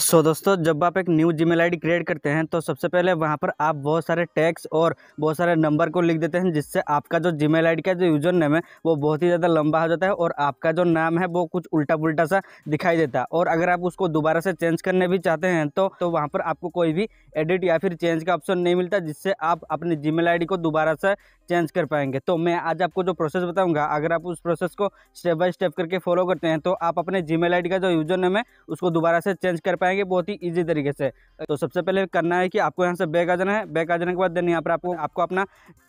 सो so, दोस्तों जब आप एक न्यू जीमेल आईडी क्रिएट करते हैं तो सबसे पहले वहाँ पर आप बहुत सारे टैक्स और बहुत सारे नंबर को लिख देते हैं जिससे आपका जो जीमेल आईडी का जो यूज़र नेम है वो बहुत ही ज़्यादा लंबा हो जाता है और आपका जो नाम है वो कुछ उल्टा पुल्टा सा दिखाई देता है और अगर आप उसको दोबारा से चेंज करने भी चाहते हैं तो, तो वहाँ पर आपको कोई भी एडिट या फिर चेंज का ऑप्शन नहीं मिलता जिससे आप अपनी जी मेल को दोबारा से चेंज कर पाएंगे तो मैं आज आपको जो प्रोसेस बताऊंगा अगर आप उस प्रोसेस को स्टेप बाय स्टेप करके फॉलो करते हैं तो आप अपने जी मेल का जो यूजर नेम है उसको दोबारा से चेंज कर पाएंगे बहुत ही ईजी तरीके से तो सबसे पहले करना है कि आपको यहाँ से बैक आ जाना है बैक आ जाने के बाद देन यहाँ पर आपको आपको अपना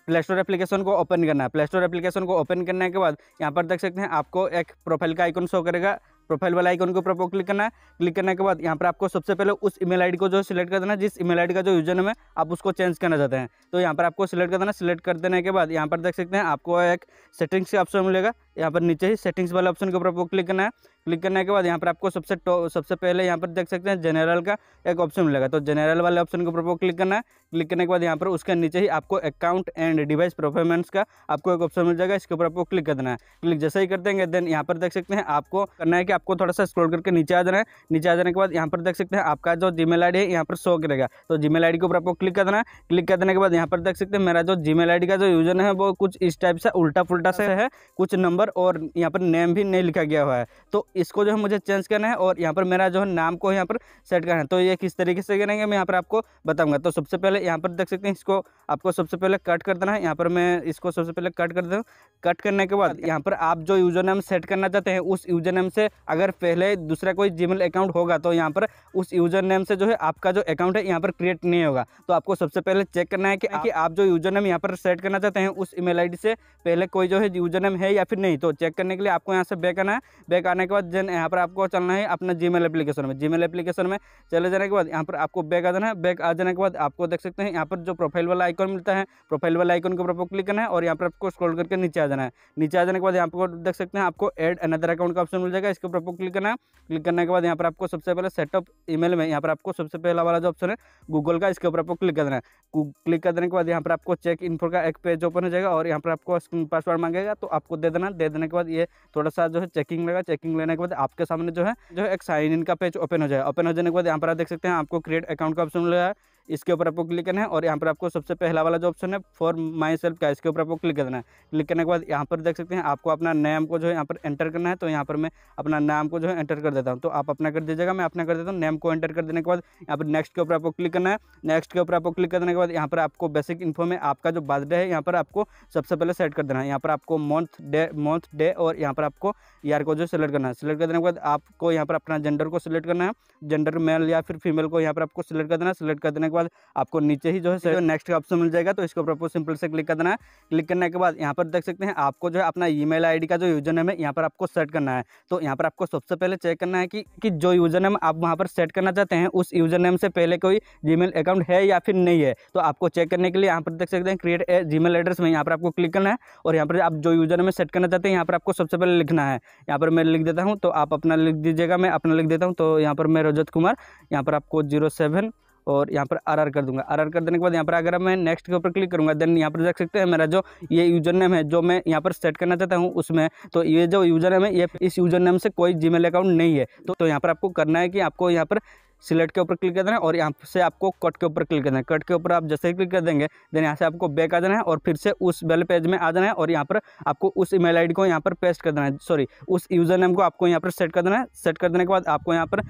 प्ले स्टोर एप्लीकेशन को ओपन करना है प्ले स्टोर एप्लीकेशन को ओपन करने के बाद यहाँ पर देख सकते हैं आपको एक प्रोफाइल का आइकन शो करेगा प्रोफाइल वाला आइकन के ऊपर आपको क्लिक करना है क्लिक करने के बाद यहाँ पर आपको सबसे पहले उस ईमेल आईडी को जो सिलेक्ट कर देना है जिस ईमेल आईडी का जो यूजर है आप उसको चेंज करना चाहते हैं तो यहाँ पर आपको सिलेक्ट कर देना सिलेक्ट कर देने के बाद यहाँ पर देख सकते हैं आपको एक सेटिंग्स का ऑप्शन मिलेगा यहाँ पर नीचे ही सेटिंग्स वाले ऑप्शन के ऊपर आपको क्लिक करना है क्लिक करने के बाद यहाँ पर आपको सबसे सबसे पहले यहाँ पर देख सकते हैं जनरल का एक ऑप्शन मिलेगा तो जनरल वाले ऑप्शन के ऊपर आपको क्लिक करना है क्लिक करने के बाद यहाँ पर उसके नीचे ही आपको अकाउंट एंड डिवाइस परफॉर्मेंस का आपको एक ऑप्शन मिल जाएगा इसके ऊपर आपको क्लिक कर देना है क्लिक जैसे ही कर देंगे देन यहाँ पर देख सकते हैं आपको करना है कि आपको थोड़ा सा स्क्रोल करके नीचे आ जाना है नीचे आ जाने के बाद यहाँ पर देख सकते हैं आपका जो जी मेल है यहाँ पर शो करेगा तो जी मेल के ऊपर आपको क्लिक कर देना है क्लिक कर देने के बाद यहाँ पर देख सकते हैं मेरा जो जी मेल का जो यूजर है वो कुछ इस टाइप से उल्टा फुलटा से है कुछ नंबर और यहाँ पर नेम भी नहीं लिखा गया हुआ है तो इसको जो है मुझे चेंज करना है और यहाँ पर मेरा जो है नाम को यहाँ पर सेट करना है तो ये किस तरीके से करेंगे मैं यहाँ पर आपको बताऊँगा तो सबसे पहले यहाँ पर देख सकते हैं इसको आपको सबसे पहले कट कर देना है यहाँ पर मैं इसको सबसे पहले कट कर दूँ कट करने के बाद यहाँ पर आप जो यूज़र नेम सेट करना चाहते हैं उस यूज़र नेम से अगर पहले दूसरा कोई जीमेल अकाउंट होगा तो यहाँ पर उस यूज़र नेम से जो है आपका जो अकाउंट है यहाँ पर क्रिएट नहीं होगा तो आपको सबसे पहले चेक करना है कि आप, हाँ। आप जो यूज़र नेम यहाँ पर सेट करना चाहते हैं उस ईमेल आईडी से पहले कोई जो है यूज़र नेम है या फिर नहीं तो चेक करने के लिए आपको यहाँ से बैक आना है बैक आने के बाद बाद जन यहाँ पर आपको चलना है अपना जीमेल एप्लीकेशन में जीमेल एप्लीकेशन में चले जाने के बाद यहाँ पर आपको बैग आ जाना है बैग आ जाने के बाद आपको देख सकते हैं यहाँ पर जो प्रोफाइल वाला आइकॉन मिलता है प्रोफाइल वाला आइकॉन के ऊपर आपको क्लिक करना है और यहाँ पर आपको स्क्रॉल करके नीचे आ जाना है नीचे आ जाने के बाद यहाँ पर देख सकते हैं आपको एड अनदर अकाउंट का ऑप्शन मिल जाएगा इसके ऊपर आपको क्लिक करना है क्लिक करने के बाद यहाँ पर आपको सबसे पहले सेटअप ई में यहाँ पर आपको सबसे पहला वाला जो ऑप्शन है गूगल का इसके ऊपर आपको क्लिक कर देना है क्लिक कर देने के बाद यहाँ पर आपको चेक इन का एक पेज ओपन हो जाएगा और यहाँ पर आपको पासवर्ड मांगेगा तो आपको दे देना दे देने के बाद ये थोड़ा सा जो है चेकिंग लेगा चेकिंग लेने करने के बाद आपके सामने जो है जो एक साइन इन का पेज ओपन हो जाए ओपन हो जाने के बाद यहाँ पर आप देख सकते हैं आपको क्रिएट अकाउंट का ऑप्शन मिल रहा है इसके ऊपर आपको क्लिक करना है और यहाँ पर आपको सबसे पहला वाला जो ऑप्शन है फॉर माई सेल्फ का इसके ऊपर आपको क्लिक करना है क्लिक करने के बाद यहाँ पर देख सकते हैं आपको अपना नाम को जो है यहाँ पर एंटर करना है तो यहाँ पर मैं अपना नाम को जो है एंटर कर देता हूँ तो आप अपना कर दीजिएगा मैं अपना कर देता हूँ नेम को एंटर कर देने के बाद यहाँ पर नेक्स्ट के ऊपर आपको क्लिक करना है नेक्स्ट के ऊपर आपको क्लिक करने के बाद यहाँ पर आपको बेसिक इन्फो में आपका जो बर्थडे है यहाँ पर आपको सबसे पहले सेट कर देना है यहाँ पर आपको मंथ डे मंथ डे और यहाँ पर आपको ईयर को जो सिलेक्ट करना है सिलेक्ट कर देने के बाद आपको यहाँ पर अपना जेंडर को सिलेक्ट करना है जेंडर मेल या फिर फीमेल को यहाँ पर आपको सिलेक्ट कर देना है सिलेक्ट कर देने के बाद आपको नीचे ही जो है नेक्स्ट का ऑप्शन मिल जाएगा तो इसके ऊपर आपको सिंपल से क्लिक कर देना है क्लिक करने के बाद यहाँ पर देख सकते हैं आपको जो है अपना ई मेल का जो यूजर नेम है यहाँ पर आपको सेट करना है तो यहाँ पर आपको सबसे पहले चेक करना है कि कि जो यूजर नेम आप वहाँ पर सेट करना चाहते हैं उस यूजर नेम से पहले कोई जी अकाउंट है या फिर नहीं है तो आपको चेक करने के लिए यहाँ पर देख सकते हैं क्रिएट ए जी एड्रेस में यहाँ पर आपको क्लिक करना है और यहाँ पर आप जो यूजर नेम सेट करना चाहते हैं यहाँ पर आपको सबसे पहले लिखना है यहाँ पर मैं लिख देता हूँ तो आप अपना लिख दीजिएगा मैं अपना लिख देता हूँ तो यहाँ पर मैं रजत कुमार यहाँ पर आपको जीरो सेवन और यहाँ पर आर आर कर दूंगा आर आर कर देने के बाद यहाँ पर अगर मैं नेक्स्ट के ऊपर क्लिक करूँगा देन यहाँ पर देख सकते हैं मेरा जो ये यूजर नेम है जो मैं यहाँ पर सेट करना चाहता हूँ उसमें तो ये जो यूजर नेम है ये इस यूजर नेम से कोई मेल अकाउंट नहीं है तो, तो यहाँ पर आपको करना है कि आपको यहाँ पर सिलेक्ट के ऊपर क्लिक कर देना है और यहाँ से आपको कट के ऊपर क्लिक कर देना है कट के ऊपर आप जैसे ही क्लिक कर देंगे देन यहाँ से आपको बैक आ जाना है और फिर से उस वेल पेज में आ जाना है और यहाँ पर आपको उस ईमेल आई को यहाँ पर पेस्ट कर देना है सॉरी उस यूज़र नेम को आपको यहाँ पर सेट कर देना है सेट कर देने के बाद आपको यहाँ पर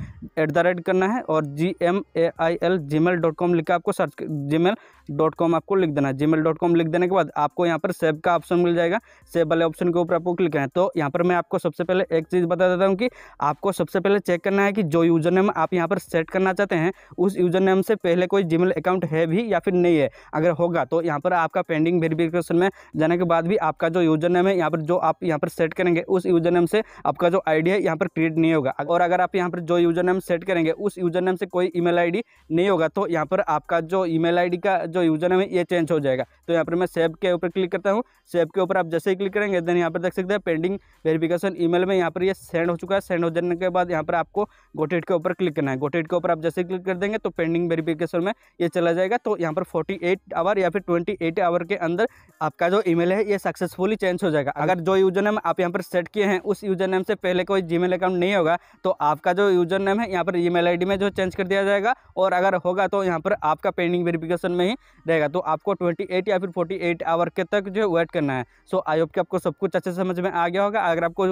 एट द रेट करना है और G M A I L Gmail dot com लिख के आपको search Gmail dot com आपको लिख देना है जी मेल डॉट कॉम लिख देने के बाद आपको यहाँ पर सेव का ऑप्शन मिल जाएगा सेव वाले ऑप्शन के ऊपर आपको क्लिक करना है तो यहाँ पर मैं आपको सबसे पहले एक चीज़ बता देता हूँ कि आपको सबसे पहले चेक करना है कि जो यूज़र नेम आप यहाँ पर सेव सेट करना चाहते हैं उस यूज़र नेम से पहले कोई जीमेल अकाउंट है भी या फिर नहीं है अगर होगा तो यहाँ पर आपका पेंडिंग वेरिफिकेशन में जाने के बाद भी आपका जो यूज़र नेम है यहाँ पर जो आप यहाँ पर सेट करेंगे उस यूज़र नेम से आपका जो आईडी है यहाँ पर क्रिएट नहीं होगा और अगर आप यहाँ पर जो यूज़र नेम सेट करेंगे उस यूज़र नेम से कोई ईमेल आईडी नहीं होगा तो यहाँ पर आपका जो ईमेल आईडी का जो यूज़र नेम है ये चेंज हो जाएगा तो यहाँ पर मैं सेब के ऊपर क्लिक करता हूँ सेब के ऊपर आप जैसे ही क्लिक करेंगे देन यहाँ पर देख सकते हैं पेंडिंग वेरिफिकेशन ईमेल में यहाँ पर ये सेंड हो चुका है सेंड हो जाने के बाद यहाँ पर आपको गोटेट के ऊपर क्लिक करना है गोटेट के ऊपर आप जैसे क्लिक कर देंगे तो पेंडिंग वेरिफिकेशन में ये चला जाएगा तो यहाँ पर फोर्टी एट आवर या फिर ट्वेंटी एट आवर के अंदर आपका जो ईमेल है ये सक्सेसफुली चेंज हो जाएगा अगर जो यूजर नेम आप यहाँ पर सेट किए हैं उस यूजर नेम से पहले कोई जी अकाउंट नहीं होगा तो आपका जो यूजर नेम है यहाँ पर ई मेल में जो चेंज कर दिया जाएगा और अगर होगा तो यहाँ पर आपका पेंडिंग वेरिफिकेशन में ही रहेगा तो आपको ट्वेंटी या फिर फोर्टी आवर के तक जो है वेट करना है सो आई होप कि आपको सब कुछ अच्छे समझ में आ गया होगा अगर आपको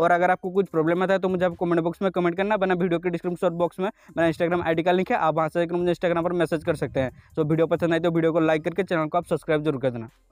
और अगर आपको कुछ प्रॉब्लम आता है तो मुझे आप कमेंट बॉक्स में कमेंट करना बना वीडियो के डिस्क्रिप्शन बॉक्स में मेरा इंस्टाग्राम आई का लिंक है आप वहाँ से मुझे इंस्टाग्राम पर मैसेज कर सकते हैं तो वीडियो पसंद आए तो वीडियो को लाइक करके चैनल को आप सब्सक्राइब जरूर कर देना